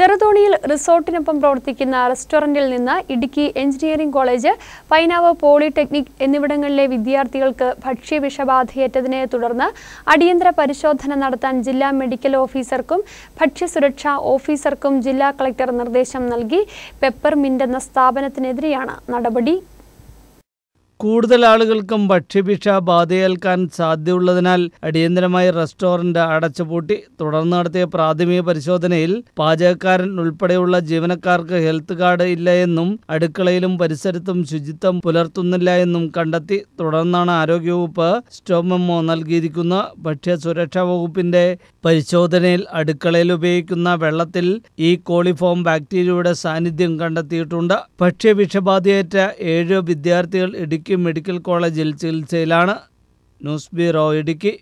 ചെറുതോണിയിൽ റിസോർട്ടിനൊപ്പം പ്രവർത്തിക്കുന്ന റെസ്റ്റോറൻറ്റിൽ നിന്ന് Idukki engineering college Painavu polytechnic എന്നിവിടങ്ങളിലെ വിദ്യാർത്ഥികൾക്ക് ഭക്ഷ്യവിഷബാധയേറ്റതിനെ തുടർന്ന് അടിയന്തര പരിശോധന നടത്താൻ ജില്ലാ മെഡിക്കൽ ഓഫീസർക്കും ഭക്ഷ്യസുരക്ഷാ ഓഫീസർക്കും ജില്ലാ കളക്ടർ നിർദ്ദേശം നൽകി പെപ്പർമിൻ്റ് എന്ന സ്ഥാപനത്തിനെതിരെയാണ് നടപടി കൂടുതൽ ആളുകൾക്കും ഭക്ഷ്യഭിക്ഷ ബാധയേൽക്കാൻ സാധ്യതയുള്ളതിനാൽ അടിയന്തരമായി റെസ്റ്റോറന്റ് അടച്ചുപൂട്ടി തുടർന്ന് നടത്തിയ പ്രാഥമിക പരിശോധനയിൽ പാചകക്കാരൻ ഉൾപ്പെടെയുള്ള ജീവനക്കാർക്ക് ഹെൽത്ത് കാർഡ് ഇല്ല എന്നും അടുക്കളയിലും പരിസരത്തും ശുചിത്വം പുലർത്തുന്നില്ല എന്നും കണ്ടെത്തി തുടർന്നാണ് ആരോഗ്യവകുപ്പ് സ്റ്റോമെമ്മോ നൽകിയിരിക്കുന്ന ഭക്ഷ്യ സുരക്ഷാ വകുപ്പിന്റെ പരിശോധനയിൽ അടുക്കളയിൽ ഉപയോഗിക്കുന്ന വെള്ളത്തിൽ ഈ കോളിഫോം ബാക്ടീരിയയുടെ സാന്നിധ്യം കണ്ടെത്തിയിട്ടുണ്ട് ഭക്ഷ്യവിഷബാധയേറ്റ ഏഴ് വിദ്യാർത്ഥികൾ ഇടുക്കി ഇടുക്കി മെഡിക്കൽ കോളേജിൽ ചികിത്സയിലാണ് ന്യൂസ് ബ്യൂറോ ഇടുക്കി